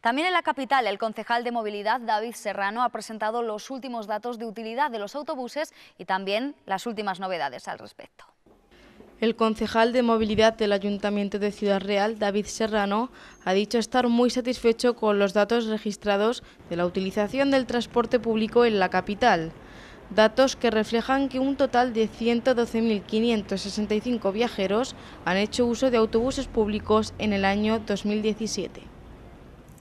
También en la capital, el concejal de movilidad David Serrano ha presentado los últimos datos de utilidad de los autobuses y también las últimas novedades al respecto. El concejal de movilidad del Ayuntamiento de Ciudad Real, David Serrano, ha dicho estar muy satisfecho con los datos registrados de la utilización del transporte público en la capital. Datos que reflejan que un total de 112.565 viajeros han hecho uso de autobuses públicos en el año 2017.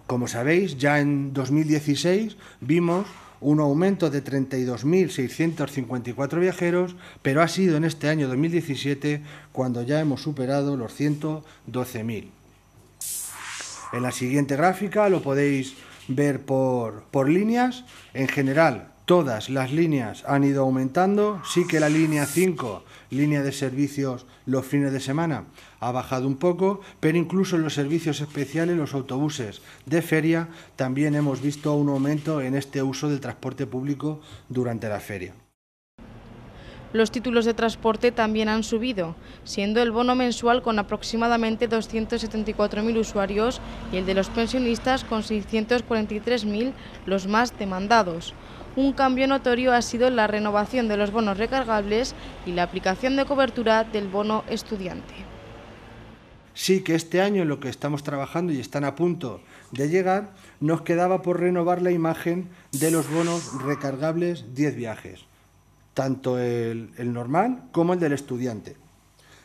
Como sabéis, ya en 2016 vimos un aumento de 32.654 viajeros, pero ha sido en este año 2017 cuando ya hemos superado los 112.000. En la siguiente gráfica lo podéis ver por, por líneas. En general, Todas las líneas han ido aumentando, sí que la línea 5, línea de servicios los fines de semana, ha bajado un poco, pero incluso en los servicios especiales, los autobuses de feria, también hemos visto un aumento en este uso del transporte público durante la feria. Los títulos de transporte también han subido, siendo el bono mensual con aproximadamente 274.000 usuarios y el de los pensionistas con 643.000 los más demandados. Un cambio notorio ha sido la renovación de los bonos recargables y la aplicación de cobertura del bono estudiante. Sí, que este año en lo que estamos trabajando y están a punto de llegar, nos quedaba por renovar la imagen de los bonos recargables 10 viajes, tanto el, el normal como el del estudiante.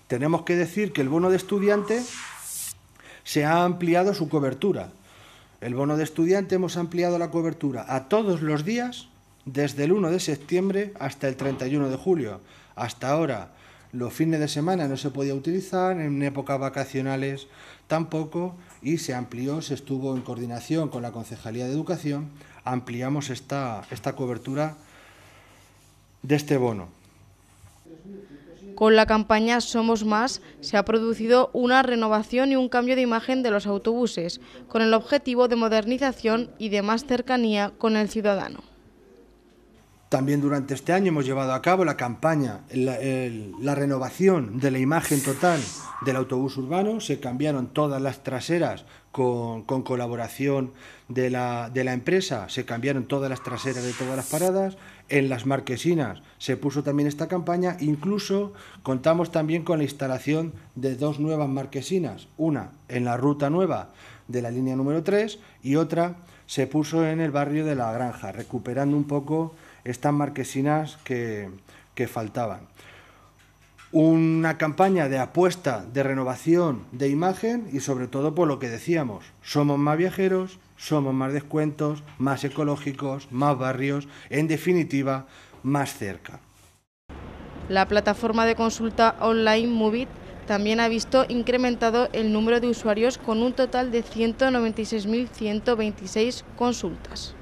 Tenemos que decir que el bono de estudiante se ha ampliado su cobertura. El bono de estudiante hemos ampliado la cobertura a todos los días desde el 1 de septiembre hasta el 31 de julio. Hasta ahora, los fines de semana no se podía utilizar, en épocas vacacionales tampoco, y se amplió, se estuvo en coordinación con la Concejalía de Educación, ampliamos esta, esta cobertura de este bono. Con la campaña Somos Más se ha producido una renovación y un cambio de imagen de los autobuses, con el objetivo de modernización y de más cercanía con el ciudadano. También durante este año hemos llevado a cabo la campaña, la, renovación de la imagen total del autobús urbano. Se cambiaron todas las traseras con, colaboración de la, de la empresa. Se cambiaron todas las traseras de todas las paradas en las marquesinas se puso también esta campaña, incluso contamos también con la instalación de dos nuevas marquesinas, una en la ruta nueva de la línea número 3 y otra se puso en el barrio de la granja, recuperando un poco estas marquesinas que, faltaban. Una campaña de apuesta, de renovación, de imagen y sobre todo por lo que decíamos, somos más viajeros, somos más descuentos, más ecológicos, más barrios, en definitiva, más cerca. La plataforma de consulta online Movit también ha visto incrementado el número de usuarios con un total de 196.126 consultas.